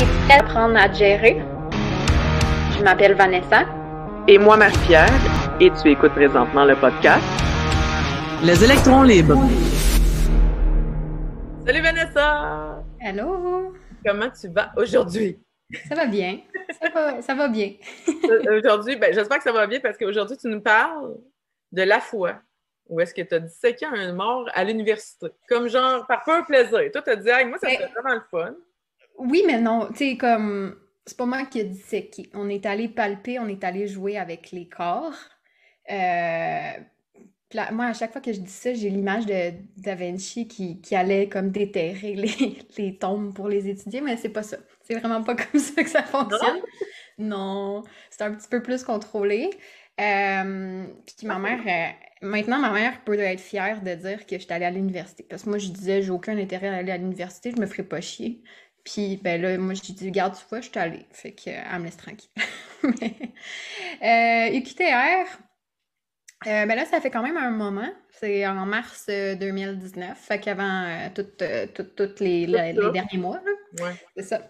tu à apprendre à gérer. Je m'appelle Vanessa. Et moi, Marie-Pierre. Et tu écoutes présentement le podcast Les électrons libres. Salut Vanessa! Allô! Comment tu vas aujourd'hui? Ça va bien. Ça va, ça bien. Euh, aujourd'hui, ben, j'espère que ça va bien parce qu'aujourd'hui, tu nous parles de la foi. Ou est-ce que tu as disséqué un mort à l'université? Comme genre, par pur plaisir. Toi, tu as dit, moi, ça me ben, vraiment le fun. Oui, mais non. Tu comme. C'est pas moi qui ai qui. On est allé palper, on est allé jouer avec les corps. Euh, moi, à chaque fois que je dis ça, j'ai l'image de Da Vinci qui, allait comme déterrer les, les, tombes pour les étudier, mais c'est pas ça. C'est vraiment pas comme ça que ça fonctionne. Non, c'est un petit peu plus contrôlé. Euh, puis ma mère, euh, maintenant, ma mère peut être fière de dire que je suis allée à l'université. Parce que moi, je disais, j'ai aucun intérêt à aller à l'université, je me ferais pas chier. Puis ben là, moi j'ai dit garde tu vois, je suis allée. Fait que euh, me laisse tranquille. Euh, UQTR, euh, ben là, ça fait quand même un moment. C'est en mars 2019, fait qu'avant tous les, derniers mois. C'est ça.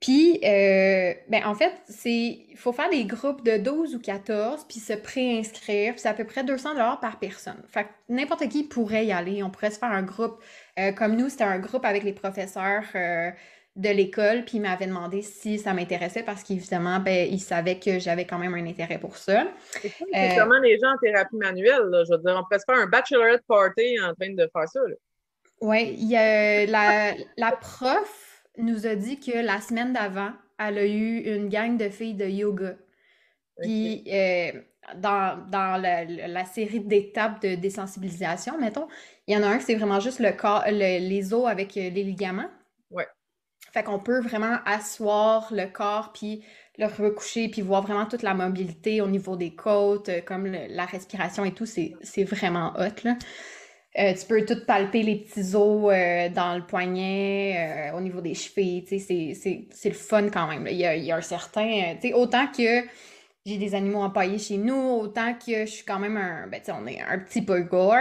Puis, ben, en fait, c'est il faut faire des groupes de 12 ou 14, puis se préinscrire. Puis c'est à peu près 200 par personne. Fait que n'importe qui pourrait y aller. On pourrait se faire un groupe. comme nous, c'était un groupe avec les professeurs de l'école, puis il m'avait demandé si ça m'intéressait parce qu'évidemment, ben, il savait que j'avais quand même un intérêt pour ça. C'est euh, sûrement les gens en thérapie manuelle, je veux dire, on pourrait se faire un bachelorette party en train de faire ça. Oui, euh, la, la prof nous a dit que la semaine d'avant, elle a eu une gang de filles de yoga. Puis euh, dans, la, série d'étapes de désensibilisation, mettons, il y en a un qui c'est vraiment juste le corps, les os avec les ligaments. Fait qu'on peut vraiment asseoir le corps, puis le recoucher, puis voir vraiment toute la mobilité au niveau des côtes, euh, comme la respiration et tout. C'est vraiment hot, là. Euh, tu peux tout palper les petits os euh, dans le poignet, au niveau des chevilles, tu sais, c'est le fun quand même. Il, y a, il, y a, un certain, tu sais, autant que j'ai des animaux empaillés chez nous, autant que je suis quand même un, ben, tu sais, on est un petit peu gore,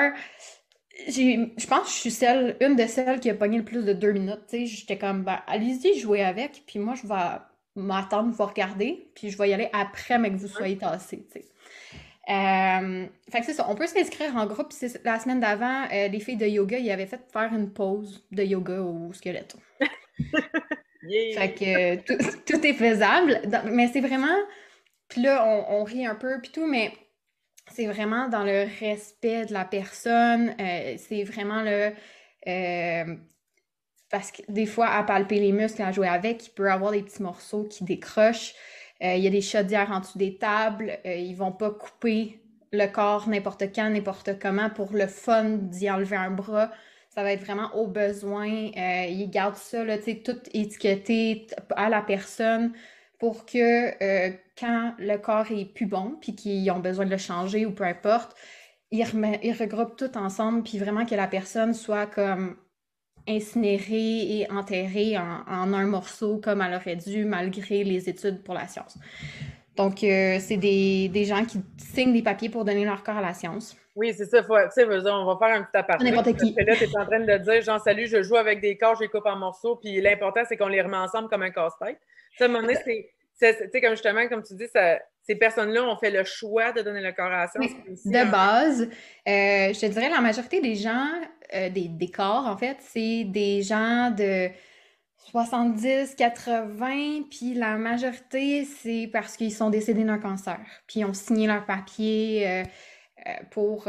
je pense que je suis celle, une de celles qui a pogné le plus de deux minutes. J'étais comme, ben, allez-y, jouez avec, puis moi, je vais m'attendre, vous regarder, puis je vais y aller après, mais que vous soyez tassés. Euh, fait que c'est ça, on peut s'inscrire en groupe. La semaine d'avant, euh, les filles de yoga, ils avaient fait faire une pause de yoga au squelette. Fait que euh, tout, est faisable, mais c'est vraiment... Puis là, on, on rit un peu, puis tout, mais c'est vraiment dans le respect de la personne. Euh, c'est vraiment le. Euh, parce que des fois, à palper les muscles, à jouer avec, il peut avoir des petits morceaux qui décrochent. Euh, il y a des chaudières en dessous des tables. ils ne vont pas couper le corps n'importe quand, n'importe comment pour le fun d'y enlever un bras. Ça va être vraiment au besoin. ils gardent ça, là, tout étiqueté à la personne pour que quand le corps est plus bon, puis qu'ils ont besoin de le changer ou peu importe, ils, regroupent tout ensemble, puis vraiment que la personne soit comme incinérée et enterrée en, un morceau comme elle aurait dû, malgré les études pour la science. Donc, euh, c'est des, gens qui signent des papiers pour donner leur corps à la science. Oui, c'est ça. Tu sais, on va faire un petit aparté. N'importe qui. là, tu es en train de dire, genre, salut, je joue avec des corps, je les coupe en morceaux, puis l'important, c'est qu'on les remet ensemble comme un casse-tête. Ça, à un moment donné, c'est tu sais, comme justement, comme tu dis, ça, ces personnes-là ont fait le choix de donner leur corps à la science. de hein. base, euh, je te dirais la majorité des gens, euh, des, corps en fait, c'est des gens de 70, 80, puis la majorité, c'est parce qu'ils sont décédés d'un cancer, puis ils ont signé leur papier euh, pour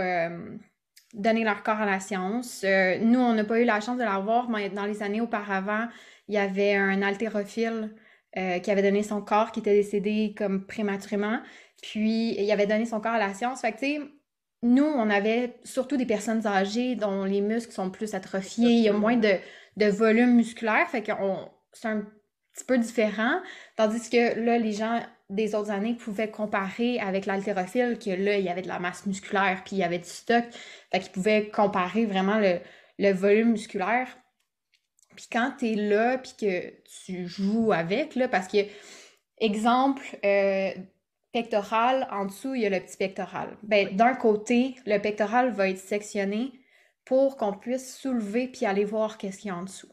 donner leur corps à la science. nous, on n'a pas eu la chance de l'avoir, mais dans les années auparavant, il y avait un haltérophile euh, qui avait donné son corps, qui était décédé comme prématurément. Puis, il avait donné son corps à la science. Fait que, tu sais, nous, on avait surtout des personnes âgées dont les muscles sont plus atrophiés, il y a moins de, volume musculaire. Fait que c'est un petit peu différent. Tandis que là, les gens des autres années pouvaient comparer avec l'haltérophile, que là, il y avait de la masse musculaire, puis il y avait du stock. Fait qu'ils pouvaient comparer vraiment le volume musculaire. Puis quand tu es là, puis que tu joues avec, là, parce que, exemple, euh, pectoral, en dessous, il y a le petit pectoral. Ben, D'un côté, le pectoral va être sectionné pour qu'on puisse soulever puis aller voir qu'est-ce qu'il y a en dessous.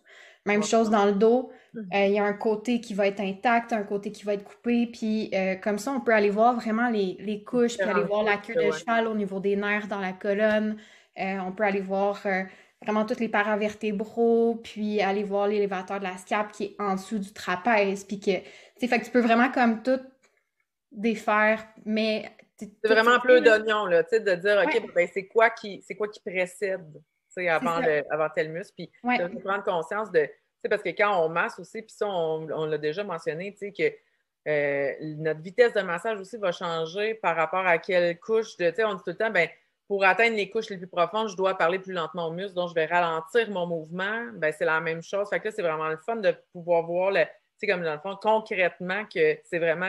Même chose dans le dos, mhm. euh, il y a un côté qui va être intact, un côté qui va être coupé, puis euh, comme ça, on peut aller voir vraiment les, couches, puis aller voir la queue de cheval au niveau des nerfs dans la colonne. on peut aller voir vraiment toutes les paravertébraux, puis aller voir l'élévateur de la scape qui est en dessous du trapèze, puis que, tu peux vraiment comme tout défaire, mais... C'est vraiment un peu d'oignon, là, tu sais, de dire, OK, ben, c'est quoi, qui, c'est quoi qui précède, tu sais, avant, avant tel muscle, puis de prendre conscience de... Tu sais, parce que quand on masse aussi, puis ça, on, l'a déjà mentionné, tu sais, que euh, notre vitesse de massage aussi va changer par rapport à quelle couche de, tu sais, on dit tout le temps, ben pour atteindre les couches les plus profondes, je dois parler plus lentement au muscle, donc je vais ralentir mon mouvement. Ben, c'est la même chose. Fait que là, c'est vraiment le fun de pouvoir voir le. Tu sais, comme dans le fond, concrètement, que c'est vraiment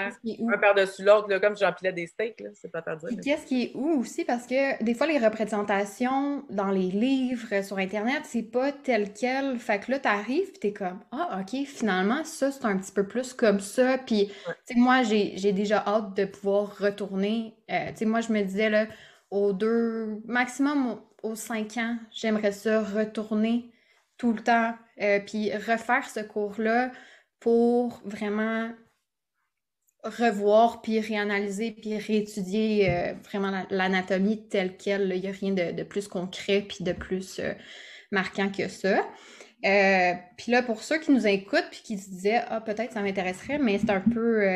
un par-dessus l'autre, comme j'empilais des steaks, c'est pas à dire. Qu'est-ce qui est où aussi? Parce que des fois, les représentations dans les livres, euh, sur Internet, c'est pas tel quel. Fait que là, t'arrives, t'es comme, ah, OK, finalement, ça, c'est un petit peu plus comme ça. Puis, tu sais, moi, j'ai déjà hâte de pouvoir retourner. Euh, tu sais, moi, je me disais, là, deux, maximum aux cinq ans, j'aimerais ça retourner tout le temps, euh, puis refaire ce cours-là pour vraiment revoir, puis réanalyser, puis réétudier euh, vraiment l'anatomie telle qu'elle. Il n'y a rien de, plus concret, puis de plus euh, marquant que ça. puis là, pour ceux qui nous écoutent, puis qui se disaient, ah, peut-être ça m'intéresserait, mais c'est un peu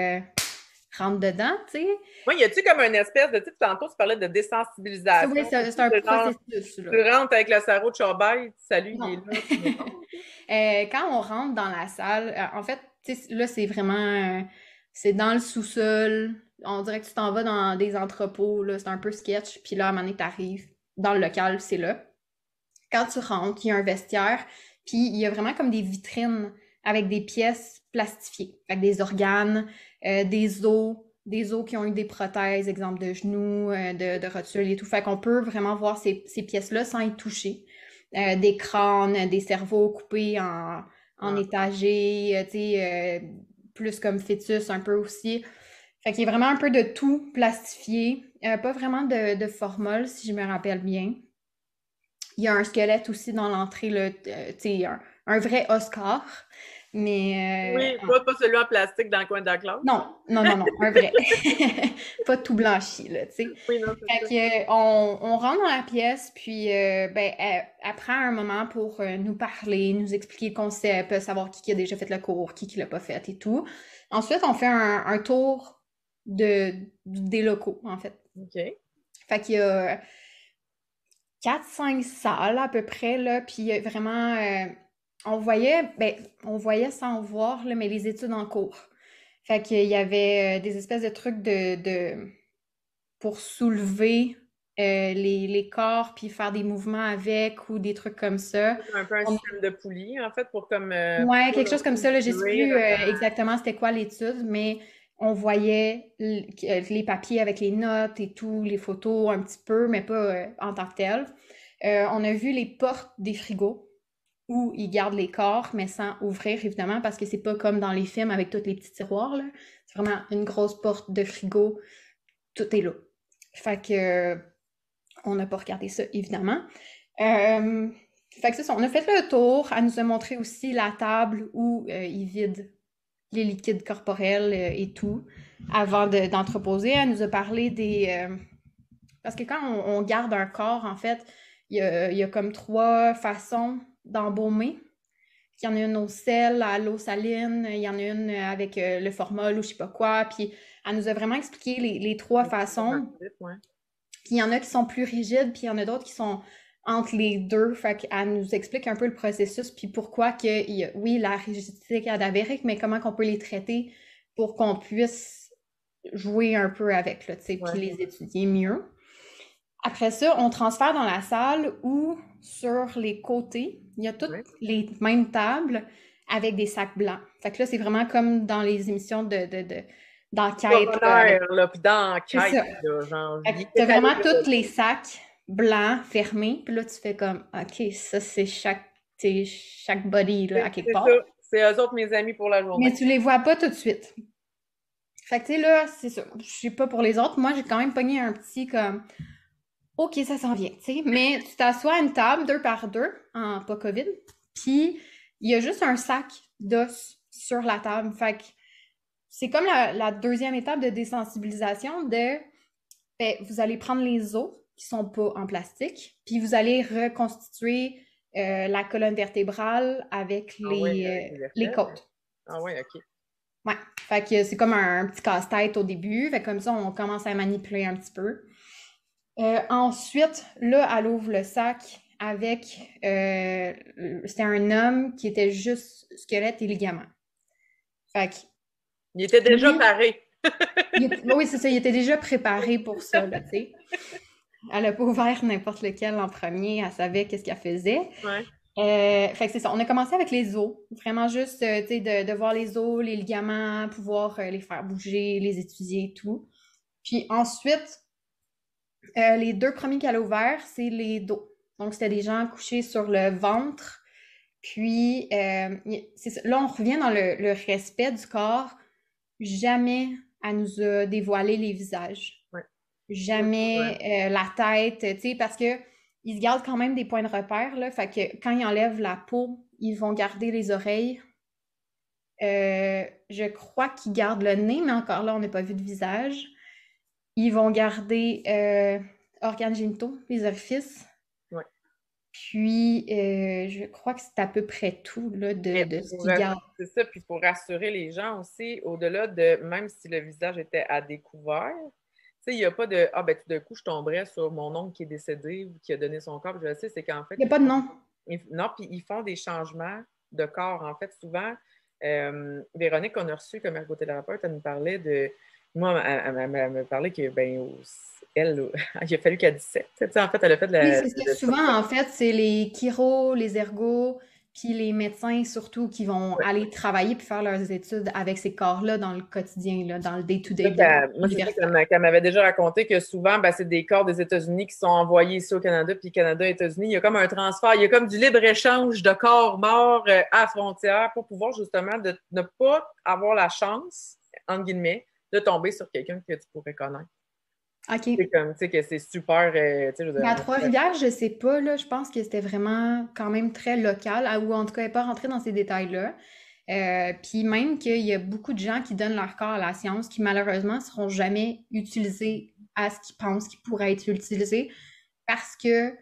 rentre dedans, tu sais. Oui, y a-tu comme une espèce de, tu tantôt, tu parlais de désensibilisation. Oui, c'est un processus. tu rentres avec le sarreau de salut, il est là. Euh, quand on rentre dans la salle, euh, en fait, là, c'est vraiment, euh, c'est dans le sous-sol. On dirait que tu t'en vas dans des entrepôts, là, c'est un peu sketch. Puis là, à un moment donné, dans le local, c'est là. Quand tu rentres, il y a un vestiaire, puis il y a vraiment comme des vitrines avec des pièces plastifiées, avec des organes, euh, des os, des os qui ont eu des prothèses, exemple de genoux, euh, de, de, rotules et tout. Fait qu'on peut vraiment voir ces, pièces-là sans y toucher. Euh, des crânes, des cerveaux coupés en, en ah. tu plus comme fœtus un peu aussi. Fait qu'il y a vraiment un peu de tout plastifié. pas vraiment de, de si je me rappelle bien. Il y a un squelette aussi dans l'entrée, le, un, un, vrai Oscar. Mais. oui, euh, ah. pas, celui en plastique dans le coin de la classe. Non, non, non, non, un vrai. pas tout blanchi, là, tu sais. Oui, fait que, euh, on, rentre dans la pièce, puis euh, ben, elle, prend un moment pour nous parler, nous expliquer le concept, savoir qui, a déjà fait le cours, qui qui l'a pas fait et tout. Ensuite, on fait un, tour de, des locaux, en fait. OK. Fait qu'il y a 4-5 salles à peu près, là, puis vraiment on voyait, ben, on voyait sans voir, là, mais les études en cours. Fait qu'il y avait euh, des espèces de trucs de, pour soulever euh, les, corps puis faire des mouvements avec ou des trucs comme ça. Un peu un système de poulie, en fait, pour comme. Euh, ouais, quelque chose comme ça. je sais plus exactement c'était quoi l'étude, mais on voyait les papiers avec les notes et tout, les photos un petit peu, mais pas en tant que tel. on a vu les portes des frigos où ils gardent les corps, mais sans ouvrir, évidemment, parce que c'est pas comme dans les films avec tous les petits tiroirs. C'est vraiment une grosse porte de frigo. Tout est là. Fait que euh, on n'a pas regardé ça, évidemment. Euh, fait que ça, on a fait le tour. Elle nous a montré aussi la table où euh, ils vident les liquides corporels et tout avant d'entreposer. elle nous a parlé des... parce que quand on, garde un corps, en fait, il y a, comme trois façons d'embaumer. Il y en a une au sel, à l'eau saline, il y en a une avec euh, le formol ou je ne sais pas quoi. Puis elle nous a vraiment expliqué les, trois façons. Puis il y en a qui sont plus rigides, puis il y en a d'autres qui sont entre les deux. Fait nous explique un peu le processus, puis pourquoi que, oui, la rigidité cadavérique, mais comment qu'on peut les traiter pour qu'on puisse jouer un peu avec, là, puis les étudier mieux. Après ça, on transfère dans la salle où sur les côtés, il y a toutes les mêmes tables avec des sacs blancs. Fait que là, c'est vraiment comme dans les émissions de, de, de d'enquête. Euh, là, puis T'as vraiment tous les sacs blancs fermés, puis là, tu fais comme, OK, ça, c'est chaque, chaque body, là, à quelque part. C'est eux autres, mes amis, pour la journée. Mais tu les vois pas tout de suite. Fait que, tu là, c'est ça. Je sais pas pour les autres. Moi, j'ai quand même pogné un petit, comme, OK, ça s'en vient, Mais tu t'assois à une table, deux par deux, en pas COVID, puis il y a juste un sac d'os sur la table. Fait c'est comme la, deuxième étape de désensibilisation de ben, vous allez prendre les os qui sont pas en plastique, puis vous allez reconstituer euh, la colonne vertébrale avec ah les, euh, les, côtes. Ah oui, OK. Ouais. Fait que c'est comme un, petit casse-tête au début. Fait comme ça, on commence à manipuler un petit peu. Euh, ensuite, là, elle ouvre le sac avec. Euh, c'était un homme qui était juste squelette et ligaments. Fait Il était déjà paré. oui, c'est ça, il était déjà préparé pour ça, tu sais. Elle n'a pas ouvert n'importe lequel en premier, elle savait qu'est-ce qu'elle faisait. Euh, fait c'est ça. On a commencé avec les os. Vraiment juste, tu sais, de, voir les os, les ligaments, pouvoir les faire bouger, les étudier tout. Puis ensuite, euh, les deux premiers qu'elle a ouverts, c'est les dos. Donc, c'était des gens couchés sur le ventre. Puis, euh, là, on revient dans le, respect du corps. Jamais elle nous dévoiler les visages. Jamais euh, la tête, tu sais, parce qu'ils gardent quand même des points de repère, Fait que quand ils enlèvent la peau, ils vont garder les oreilles. je crois qu'ils gardent le nez, mais encore là, on n'a pas vu de visage. Ils vont garder euh, organes génitaux, les orifices. Ouais. Puis, euh, je crois que c'est à peu près tout là, de, ce qu'ils gardent. C'est ça. Puis, pour rassurer les gens aussi, au-delà de même si le visage était à découvert, tu sais, il n'y a pas de Ah, ben tout d'un coup, je tomberais sur mon oncle qui est décédé ou qui a donné son corps. Je le sais, c'est qu'en fait. Il n'y a pas de nom. non, puis ils font des changements de corps. En fait, souvent, euh, Véronique, on a reçu comme ergothérapeute, elle nous parlait de moi, elle, me parlait que, ben, elle, il a fallu qu'elle 17. en fait, elle a fait de la. c'est souvent, en fait, c'est les chiro, les ergots, puis les médecins surtout qui vont aller travailler puis faire leurs études avec ces corps-là dans le quotidien, dans le day-to-day. moi, c'est m'avait déjà raconté que souvent, ben, c'est des corps des États-Unis qui sont envoyés ici au Canada, puis Canada, États-Unis. Il y a comme un transfert, il y a comme du libre-échange de corps morts euh, à la frontière pour pouvoir justement ne pas avoir la chance, entre guillemets, de tomber sur quelqu'un que tu pourrais connaître. OK. C'est comme, tu sais, que c'est super. à euh, Trois-Rivières, je sais pas, là, je pense que c'était vraiment quand même très local, ou en tout cas, pas rentrée dans ces détails-là. Euh, puis même qu'il y a beaucoup de gens qui donnent leur corps à la science qui malheureusement ne seront jamais utilisés à ce qu'ils pensent qu'ils pourraient être utilisés parce que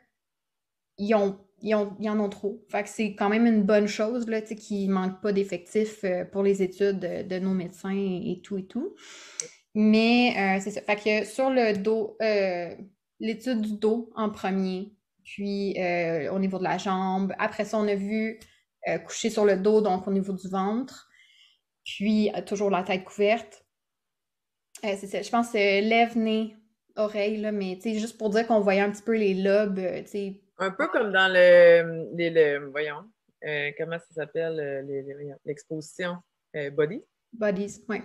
ils ont il y en ont trop. Fait que c'est quand même une bonne chose qu'il ne manque pas d'effectifs euh, pour les études de, nos médecins et, tout et tout. Mais euh, c'est ça. Fait que sur le dos, euh, l'étude du dos en premier, puis au niveau de la jambe. Après ça, on a vu coucher sur le dos, donc au niveau du ventre. Puis toujours la tête couverte. c'est ça. Je pense lève, nez, oreille, là, mais juste pour dire qu'on voyait un petit peu les lobes, tu sais un peu comme dans le, les, voyons, euh, comment ça s'appelle, l'exposition Body? Euh, Body? Bodies, oui.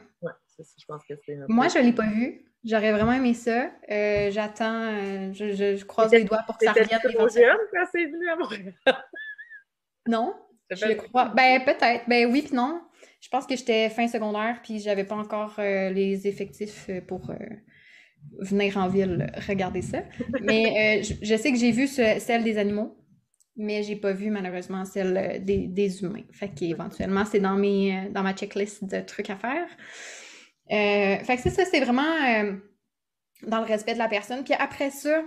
je pense que c'est Moi, je ne l'ai pas vu. J'aurais vraiment aimé ça. Euh, j'attends, je, je, croise les doigts pour que ça revienne. jeune c'est venu à Montréal? non, je le crois. Ben, peut-être. Ben oui, puis non. Je pense que j'étais fin secondaire, puis j'avais pas encore les effectifs pour venir en ville regarder ça. Mais euh, je, sais que j'ai vu celle des animaux, mais j'ai pas vu malheureusement celle euh, des, des humains. Fait qu'éventuellement, c'est dans, mes, euh, dans ma checklist de trucs à faire. Euh, fait que c'est ça, c'est vraiment dans le respect de la personne. Puis après ça,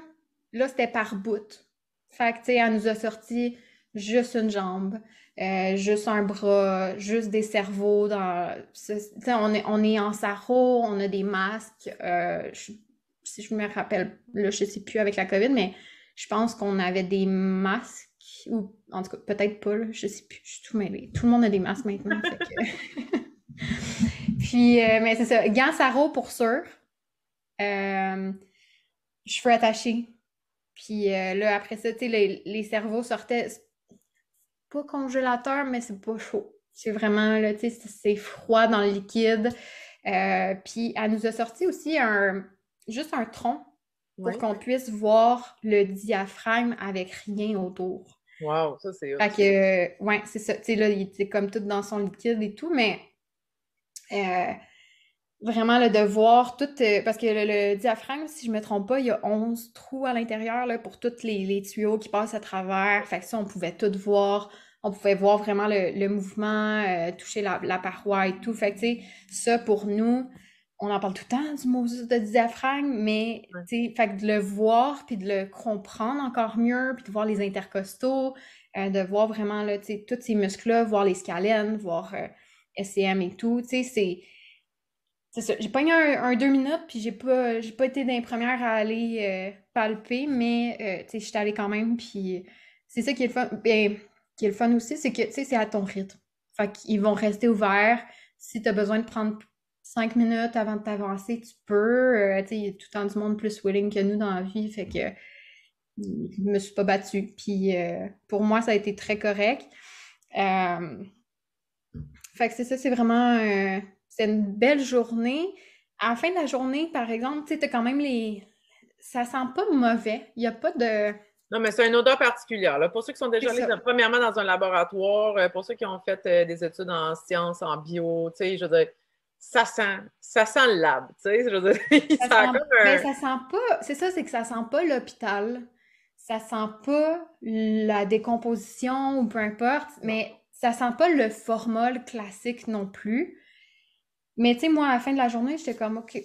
là, c'était par bout. Fait que, tu sais, elle nous a sorti juste une jambe, juste un bras, juste des cerveaux. Dans, on, est, on est en sarreau, on a des masques si je me rappelle, là, je sais plus avec la COVID, mais je pense qu'on avait des masques, ou en tout cas, peut-être pas, là, je sais plus, suis tout mêlée. Tout le monde a des masques maintenant. Puis, euh, mais c'est ça, Gansaro, pour sûr. Euh, cheveux attachés. Puis euh, là, après ça, tu sais, les, cerveaux sortaient. Pas congélateur, mais c'est pas chaud. C'est vraiment, là, tu sais, c'est froid dans le liquide. Euh, puis, elle nous a sorti aussi un, juste un tronc pour qu'on puisse voir le diaphragme avec rien autour. Wow, ça c'est. Fait que, euh, c'est ça. Tu sais, là, il comme tout dans son liquide et tout, mais euh, vraiment, le de voir tout. Euh, parce que le, diaphragme, si je me trompe pas, il y a 11 trous à l'intérieur pour tous les, tuyaux qui passent à travers. Fait ça, on pouvait tout voir. On pouvait voir vraiment le, mouvement, toucher la, la, paroi et tout. Fait que, tu sais, ça pour nous, on en parle tout le temps du muscle de diaphragme, mais fait de le voir, puis de le comprendre encore mieux, puis de voir les intercostaux, euh, de voir vraiment là, tous ces muscles-là, voir les scalènes, voir euh, SCM et tout, c'est... ça. J'ai pas un, un deux minutes, puis j'ai pas, j'ai pas été dans à aller euh, palper, mais je suis allée quand même, puis c'est ça qui est le fun, ben, qui est le fun aussi, c'est que, c'est à ton rythme. Fait qu'ils vont rester ouverts. Si tu as besoin de prendre cinq minutes avant de t'avancer, tu peux. Euh, tu sais, il y a tout le temps du monde plus willing que nous dans la vie. Fait que je me suis pas battue. Puis euh, pour moi, ça a été très correct. Euh, fait que c'est ça, c'est vraiment c'est une belle journée. À la fin de la journée, par exemple, tu sais, quand même les. Ça sent pas mauvais. Il n'y a pas de. Non, mais c'est une odeur particulière. Là. Pour ceux qui sont déjà allés, premièrement, dans un laboratoire, pour ceux qui ont fait des études en sciences, en bio, tu sais, je veux dire, ça sent, ça sent le lab, tu sais, je veux dire, ça, sent, comme ben, ça sent pas, c'est ça, c'est que ça sent pas l'hôpital, ça sent pas la décomposition ou peu importe, mais ça sent pas le formol classique non plus. Mais tu sais, moi, à la fin de la journée, j'étais comme, OK,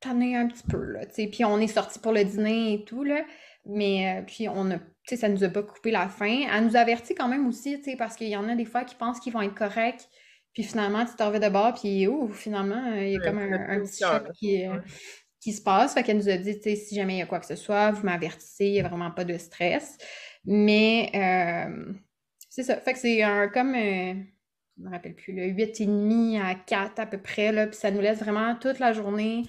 t'en ai un petit peu, là, tu sais, puis on est sorti pour le dîner et tout, là, mais euh, puis on a, tu sais, ça nous a pas coupé la faim. Elle nous avertit quand même aussi, tu sais, parce qu'il y en a des fois qui pensent qu'ils vont être corrects, puis finalement, tu t'en vas de bord, puis ouh! finalement, euh, il y a comme un, petit choc euh, qui, se passe. Fait qu'elle nous a dit, tu sais, si jamais il y a quoi que ce soit, vous m'avertissez, il n'y a vraiment pas de stress. Mais euh, c'est ça. Fait que c'est un comme, je je me rappelle plus, le demi à 4 à peu près, là, puis ça nous laisse vraiment toute la journée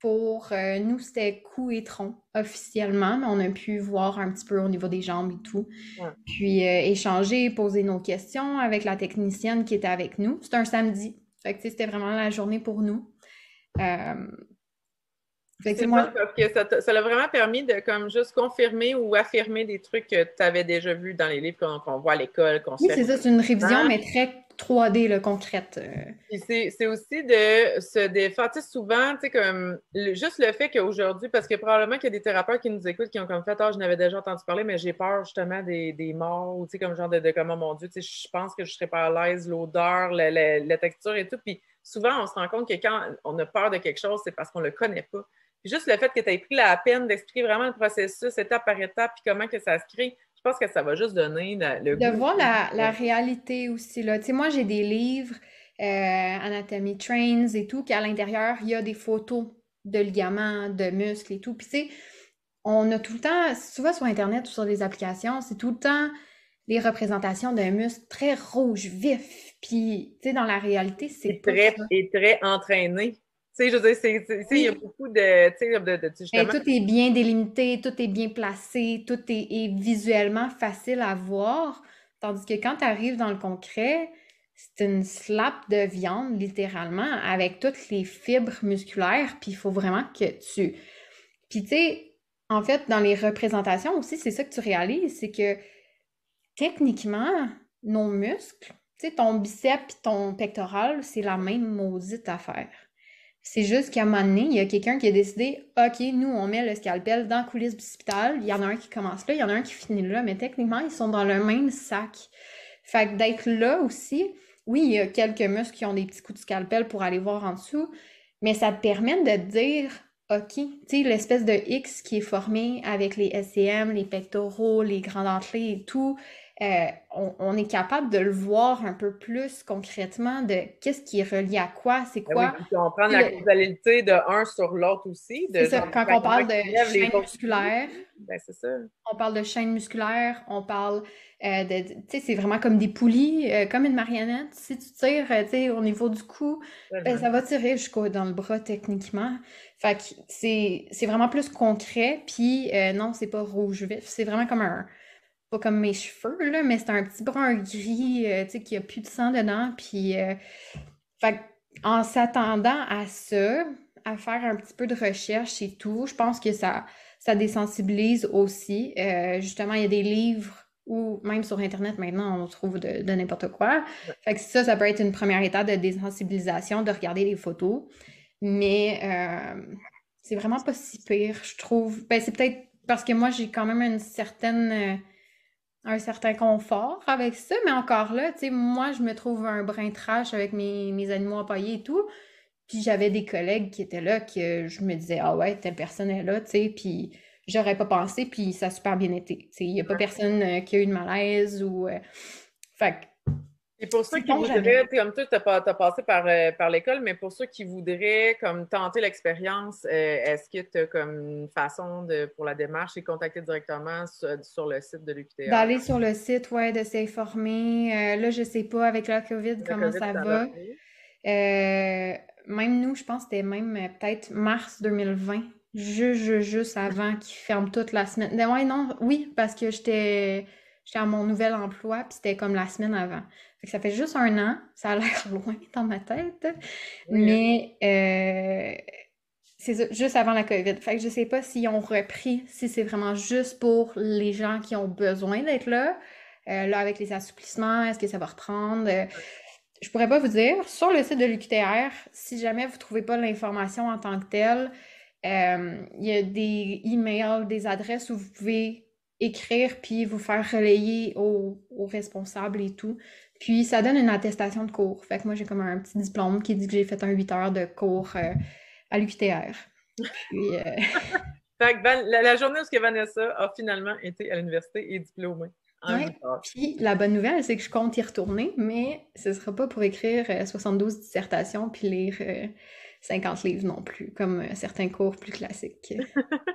pour euh, nous, c'était cou et tronc officiellement, mais on a pu voir un petit peu au niveau des jambes et tout. Puis euh, échanger, poser nos questions avec la technicienne qui était avec nous. C'était un samedi. Fait c'était vraiment la journée pour nous. ça l'a vraiment permis de comme juste confirmer ou affirmer des trucs que tu avais déjà vus dans les livres qu'on voit à l'école. Oui, c'est ça, c'est une révision, ah. mais très 3D le concrète. Euh. C'est aussi de se défendre, souvent, tu sais, comme juste le fait qu'aujourd'hui, parce que probablement qu'il y a des thérapeutes qui nous écoutent qui ont comme fait Ah, je n'avais déjà entendu parler, mais j'ai peur justement des, morts ou tu sais, comme genre de, comment oh mon Dieu, tu sais, je pense que je serais pas à l'aise, l'odeur, la, texture et tout. Puis souvent, on se rend compte que quand on a peur de quelque chose, c'est parce qu'on ne le connaît pas. Puis juste le fait que tu aies pris la peine d'expliquer vraiment le processus étape par étape, puis comment que ça se crée, je pense que ça va juste donner le le. De voir la, réalité aussi. Là. moi, j'ai des livres, euh, Anatomy Trains et tout, à l'intérieur, il y a des photos de ligaments, de muscles et tout. Puis, tu sais, on a tout le temps, souvent sur Internet ou sur les applications, c'est tout le temps les représentations d'un muscle très rouge, vif. Puis, tu sais, dans la réalité, c'est. Et très, et très entraîné beaucoup tout est bien délimité, tout est bien placé, tout est, visuellement facile à voir. Tandis que quand tu arrives dans le concret, c'est une slap de viande, littéralement, avec toutes les fibres musculaires. Puis il faut vraiment que tu. Puis tu sais, en fait, dans les représentations aussi, c'est ça que tu réalises, c'est que techniquement, nos muscles, tu sais, ton biceps et ton pectoral, c'est la même maudite affaire. C'est juste qu'à un moment donné, il y a quelqu'un qui a décidé OK, nous, on met le scalpel dans la coulisse du Il y en a un qui commence là, il y en a un qui finit là, mais techniquement, ils sont dans le même sac. Fait que d'être là aussi, oui, il y a quelques muscles qui ont des petits coups de scalpel pour aller voir en dessous, mais ça te permet de te dire OK, tu sais, l'espèce de X qui est formé avec les SCM, les pectoraux, les grands dentelés et tout, euh, on, est capable de le voir un peu plus concrètement de qu'est-ce qui est relié à quoi, c'est ben quoi. on prend la causalité de un sur l'autre aussi. quand on parle de chaîne musculaire, on parle euh, de chaîne musculaire, on parle de, tu sais, c'est vraiment comme des poulies, euh, comme une marionnette. Si tu tires, tu au niveau du cou, ben, ça va tirer jusqu'au dans le bras techniquement. Fait que c'est vraiment plus concret, puis non, c'est pas rouge vif, c'est vraiment comme un pas comme mes cheveux, là, mais c'est un petit brun gris, euh, tu sais, qui a plus de sang dedans. Puis, euh, en s'attendant à ça, à faire un petit peu de recherche et tout, je pense que ça, ça désensibilise aussi. Euh, justement, il y a des livres ou même sur Internet maintenant, on trouve de, n'importe quoi. Fait que ça, ça peut être une première étape de désensibilisation, de regarder les photos. Mais c'est vraiment pas si pire, je trouve. Ben, c'est peut-être parce que moi, j'ai quand même une certaine un certain confort avec ça, mais encore là, tu sais, moi, je me trouve un brin trash avec mes, mes animaux empaillés et tout. Puis j'avais des collègues qui étaient là que je me disais, ah ouais, telle personne est là, tu sais, puis j'aurais pas pensé, puis ça a super bien été. Tu sais, il n'y a pas personne euh, qui a eu de malaise ou. Euh... Fait et pour ceux qui voudraient, comme toi, tu as, passé par, euh, par l'école, mais pour ceux qui voudraient comme tenter l'expérience, euh, est-ce que tu as comme une façon de, pour la démarche et contacter directement sur, le site de l'UQTA? D'aller sur le site, oui, de s'informer. Euh, là, je ne sais pas avec la COVID comment ça, va. même nous, je pense que c'était même peut-être mars 2020, juste, juste, avant qu'ils ferment toute la semaine. Mais ouais, non, oui, parce que j'étais J'étais à mon nouvel emploi, puis c'était comme la semaine avant. Fait que ça fait juste un an, ça a l'air loin dans ma tête, mais euh, c'est juste avant la COVID. Fait que je sais pas s'ils ont repris, si c'est vraiment juste pour les gens qui ont besoin d'être là. Euh, là, avec les assouplissements, est-ce que ça va reprendre? Je euh, je pourrais pas vous dire. Sur le site de l'UQTR, si jamais vous trouvez pas l'information en tant que telle, il y a des emails, des adresses où vous pouvez écrire puis vous faire relayer aux, responsables et tout. Puis ça donne une attestation de cours. Fait que moi, j'ai comme un petit diplôme qui dit que j'ai fait un 8 heures de cours euh, à l'UQTR. Euh, fait que la, journée où Vanessa a finalement été à l'université et diplômée. puis la bonne nouvelle, c'est que je compte y retourner, mais ce sera pas pour écrire 72 euh, dissertations puis lire 50 livres non plus, comme certains cours plus classiques.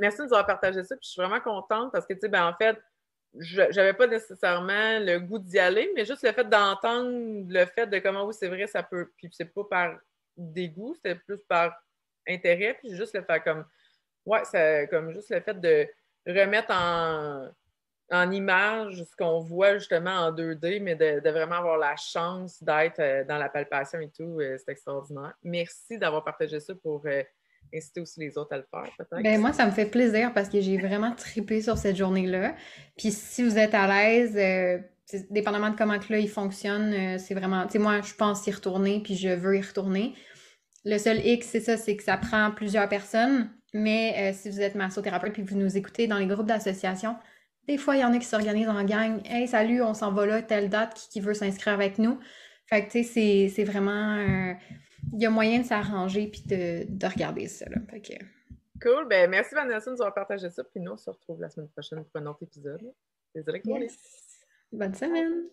merci de nous avoir partagé ça. Puis je suis vraiment contente parce que, tu sais, ben, en fait, je n'avais pas nécessairement le goût d'y aller, mais juste le fait d'entendre le fait de comment, oui, c'est vrai, ça peut. Puis c'est pas par dégoût, c'est plus par intérêt. Puis juste le fait comme. Ouais, comme juste le fait de remettre en, en image ce qu'on voit justement en 2D, mais de, de vraiment avoir la chance d'être euh, dans la palpation et tout, euh, c'est extraordinaire. Merci d'avoir partagé ça pour euh, inciter aussi les autres à le faire, peut-être. Ben, moi, ça me fait plaisir parce que j'ai vraiment tripé sur cette journée-là. Puis si vous êtes à l'aise, euh, dépendamment de comment que là, il fonctionne, euh, c'est vraiment. Tu sais, moi, je pense y retourner, puis je veux y retourner. Le seul X, c'est ça, c'est que ça prend plusieurs personnes. Mais euh, si vous êtes massothérapeute puis que vous nous écoutez dans les groupes d'associations, des fois, il y en a qui s'organisent en gang. Hey, salut, on s'en va là, telle date, qui, qui veut s'inscrire avec nous? Fait que, tu sais, c'est vraiment il y a moyen de s'arranger puis de, de, regarder ça. Là. Cool. Ben, merci Vanessa de nous avoir partagé ça. Puis nous, on se retrouve la semaine prochaine pour un autre épisode. Désolée, yes. Bonne semaine.